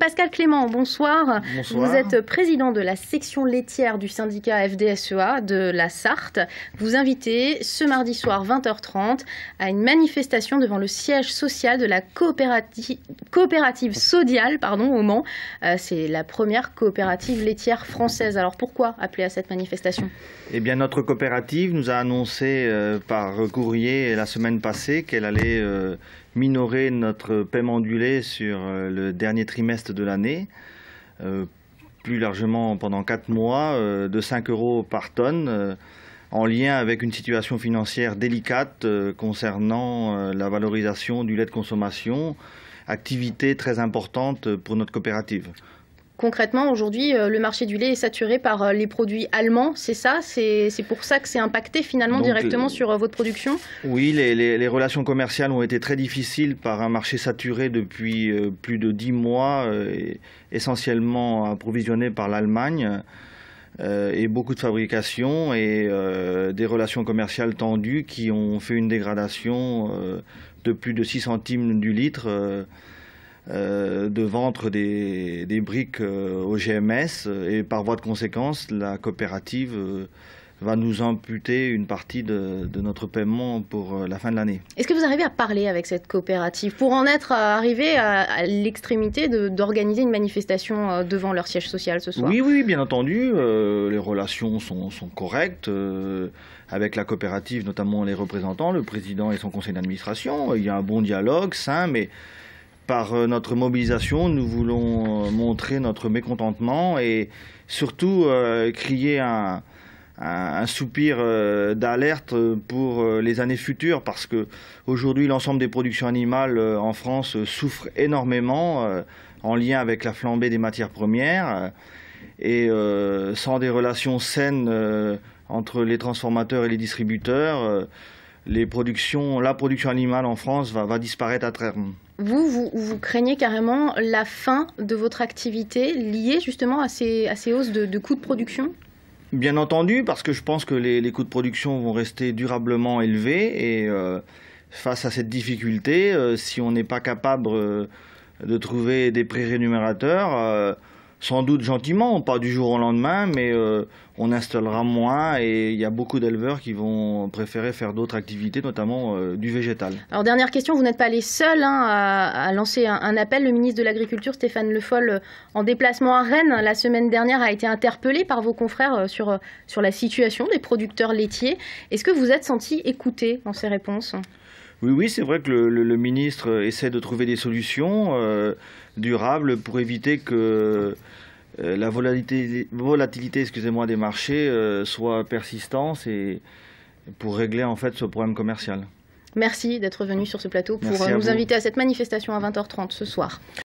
Pascal Clément, bonsoir. Vous êtes président de la section laitière du syndicat FDSEA de la Sarthe. Vous invitez ce mardi soir 20h30 à une manifestation devant le siège social de la coopérative, coopérative Sodial pardon, au Mans. Euh, c'est la première coopérative laitière française. Alors pourquoi appeler à cette manifestation Eh bien notre coopérative nous a annoncé euh, par courrier la semaine passée qu'elle allait euh, minorer notre paiement du lait sur euh, le dernier trimestre de l'année, euh, plus largement pendant 4 mois, euh, de 5 euros par tonne, en lien avec une situation financière délicate concernant la valorisation du lait de consommation, activité très importante pour notre coopérative. Concrètement, aujourd'hui, euh, le marché du lait est saturé par euh, les produits allemands, c'est ça C'est pour ça que c'est impacté finalement directement euh, sur votre production Oui, les, relations commerciales ont été très difficiles par un marché saturé depuis plus de 10 mois, essentiellement approvisionné par l'Allemagne. et beaucoup de fabrication, et des relations commerciales tendues qui ont fait une dégradation de plus de 6 centimes du litre euh, de vendre des, briques euh, au GMS euh, et par voie de conséquence, la coopérative va nous imputer une partie de, notre paiement pour la fin de l'année. Est-ce que vous arrivez à parler avec cette coopérative pour en être arrivé à, l'extrémité l'extrémité d'organiser une manifestation devant leur siège social ce soir Oui, oui, bien entendu. les relations sont, correctes avec la coopérative, notamment les représentants, le président et son conseil d'administration. Il y a un bon dialogue, sain, mais par euh, notre mobilisation, nous voulons euh, montrer notre mécontentement et surtout euh, crier un, soupir d'alerte pour les années futures parce que aujourd'hui l'ensemble des productions animales en France souffre énormément en lien avec la flambée des matières premières et sans des relations saines entre les transformateurs et les distributeurs les productions, la production animale en France va, va disparaître à très vous, vous, vous, craignez carrément la fin de votre activité liée justement à ces, à ces hausses de, coûts de production Bien entendu, parce que je pense que les, les coûts de production vont rester durablement élevés et euh, face à cette difficulté, euh, si on n'est pas capable euh, de trouver des prix rémunérateurs, sans doute gentiment, pas du jour au lendemain, mais euh, on installera moins et il y a beaucoup d'éleveurs qui vont préférer faire d'autres activités, notamment euh, du végétal. Alors dernière question, vous n'êtes pas les seuls hein, à, lancer un, appel. Le ministre de l'Agriculture, Stéphane Le Foll, en déplacement à Rennes la semaine dernière, a été interpellé par vos confrères euh, sur, sur la situation des producteurs laitiers. Est-ce que vous êtes senti écouté dans ces réponses oui, oui, c'est vrai que le, ministre essaie de trouver des solutions euh, durables pour éviter que euh, la volatilité, des marchés euh, soit persistante et pour régler en fait ce problème commercial. Merci d'être venu sur ce plateau pour nous inviter à cette manifestation à 20h30 ce soir.